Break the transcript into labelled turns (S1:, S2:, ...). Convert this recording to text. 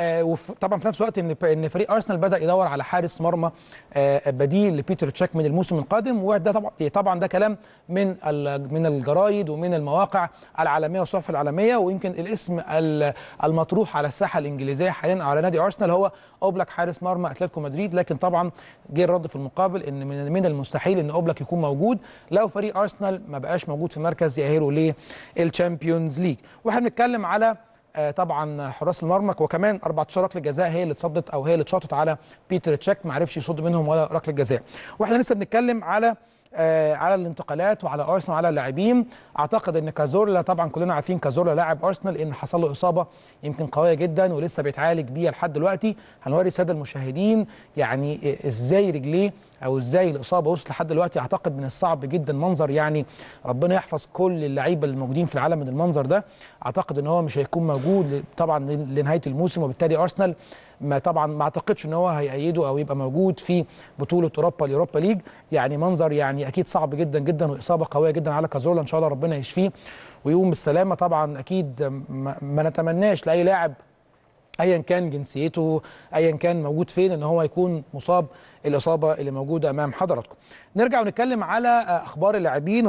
S1: آه، وطبعا في نفس الوقت ان ان فريق ارسنال بدا يدور على حارس مرمى آه، بديل لبيتر تشاك من الموسم القادم وده طبعا طبعا ده كلام من من الجرايد ومن المواقع العالميه والصحف العالميه ويمكن الاسم المطروح على الساحه الانجليزيه حاليا على نادي ارسنال هو اوبلاك حارس مرمى اتلتيكو مدريد لكن طبعا جه الرد في المقابل ان من من المستحيل ان اوبلاك يكون موجود لو فريق ارسنال ما بقاش موجود في مركز يأهله للتشامبيونز ليج واحنا بنتكلم على آه، طبعا حراس المرمى وكمان 14 ركله جزاء هي اللي اتصدت او هي اللي اتشاطت على بيتر تشيك ما عرفش يصد منهم ولا ركله جزاء واحنا لسه بنتكلم على آه، على الانتقالات وعلى ارسنال وعلى اللاعبين اعتقد ان كازورلا طبعا كلنا عارفين كازورلا لاعب ارسنال ان حصل له اصابه يمكن قويه جدا ولسه بيتعالج بيها لحد دلوقتي هنوري الساده المشاهدين يعني ازاي رجليه او ازاي الاصابه وصلت لحد دلوقتي اعتقد من الصعب جدا منظر يعني ربنا يحفظ كل اللعيبه الموجودين في العالم من المنظر ده اعتقد ان هو مش هيكون موجود طبعا لنهايه الموسم وبالتالي ارسنال ما طبعا ما اعتقدش ان هو هيأيده او يبقى موجود في بطوله اوروبا اليوروبا ليج يعني منظر يعني اكيد صعب جدا جدا واصابه قويه جدا على كازولا ان شاء الله ربنا يشفيه ويقوم بالسلامه طبعا اكيد ما نتمناش لاي لاعب ايا كان جنسيته ايا كان موجود فين ان هو يكون مصاب الاصابه اللي موجوده امام حضراتكم نرجع ونتكلم على آه، اخبار اللاعبين